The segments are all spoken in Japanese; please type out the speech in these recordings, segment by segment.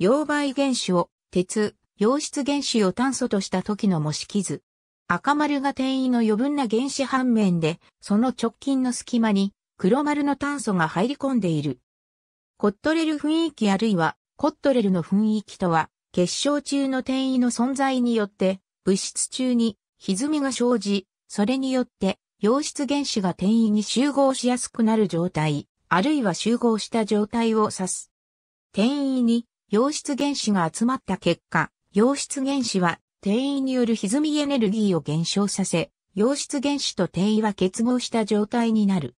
溶媒原子を鉄、溶質原子を炭素とした時の模式図。赤丸が転移の余分な原子反面で、その直近の隙間に黒丸の炭素が入り込んでいる。コットレル雰囲気あるいはコットレルの雰囲気とは、結晶中の転移の存在によって、物質中に歪みが生じ、それによって溶質原子が転移に集合しやすくなる状態、あるいは集合した状態を指す。転移に溶質原子が集まった結果、溶質原子は定位による歪みエネルギーを減少させ、溶質原子と定位は結合した状態になる。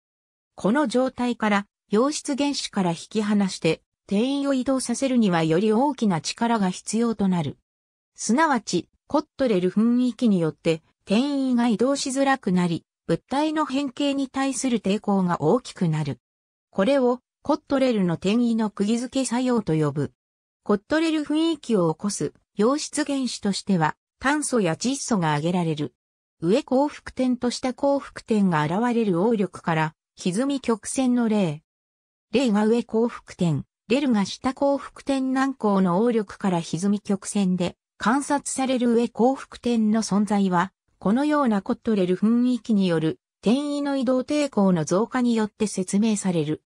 この状態から溶質原子から引き離して定位を移動させるにはより大きな力が必要となる。すなわち、コットレル雰囲気によって定位が移動しづらくなり、物体の変形に対する抵抗が大きくなる。これをコットレルの転移の釘付け作用と呼ぶ。コットれる雰囲気を起こす溶質原子としては炭素や窒素が挙げられる。上幸福点と下幸福点が現れる応力から歪み曲線の例。例が上幸福点、レルが下幸福点難航の応力から歪み曲線で観察される上幸福点の存在は、このようなコットレル雰囲気による転移の移動抵抗の増加によって説明される。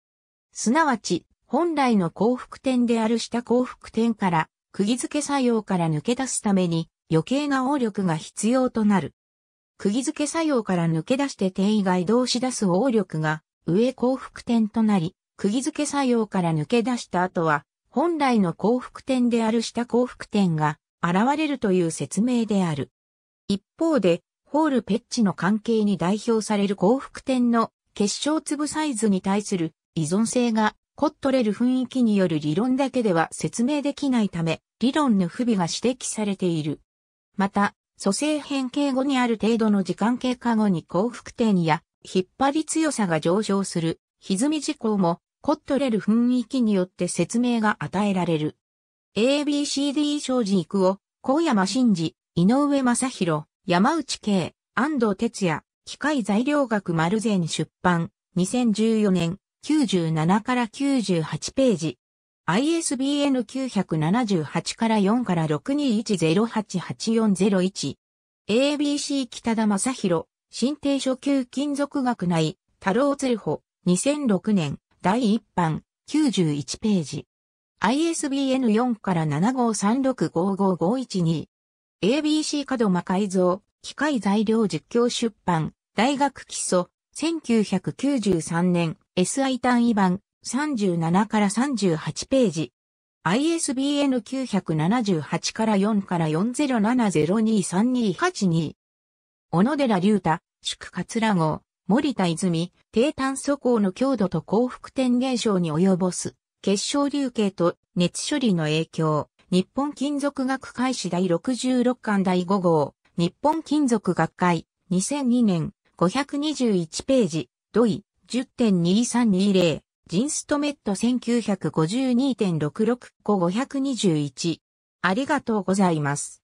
すなわち、本来の幸福点である下幸福点から釘付け作用から抜け出すために余計な応力が必要となる。釘付け作用から抜け出して点位が移動し出す応力が上幸福点となり、釘付け作用から抜け出した後は、本来の幸福点である下幸福点が現れるという説明である。一方で、ホールペッチの関係に代表される幸福点の結晶粒サイズに対する依存性がコットレル雰囲気による理論だけでは説明できないため、理論の不備が指摘されている。また、蘇生変形後にある程度の時間経過後に幸福点や引っ張り強さが上昇する歪み事項も、コットレル雰囲気によって説明が与えられる。ABCD 正治育を、高山真治、井上正宏、山内圭、安藤哲也、機械材料学丸善出版、2014年。97から98ページ。ISBN 978から4から6 2 1 0 8 8 4 0 1 ABC 北田正宏、新定初級金属学内、太郎鶴穂、2006年、第1版、91ページ。ISBN 4から753655512。ABC 角間改造、機械材料実況出版、大学基礎、1993年 SI 単位版37から38ページ。ISBN 978から4から4070232822。小野寺隆太、宿桂号、森田泉、低炭素鋼の強度と幸福点減少に及ぼす、結晶流形と熱処理の影響、日本金属学会史第66巻第5号、日本金属学会、2002年、521ページ、ドイ、10.2320、ジンストメット1952.66、521。ありがとうございます。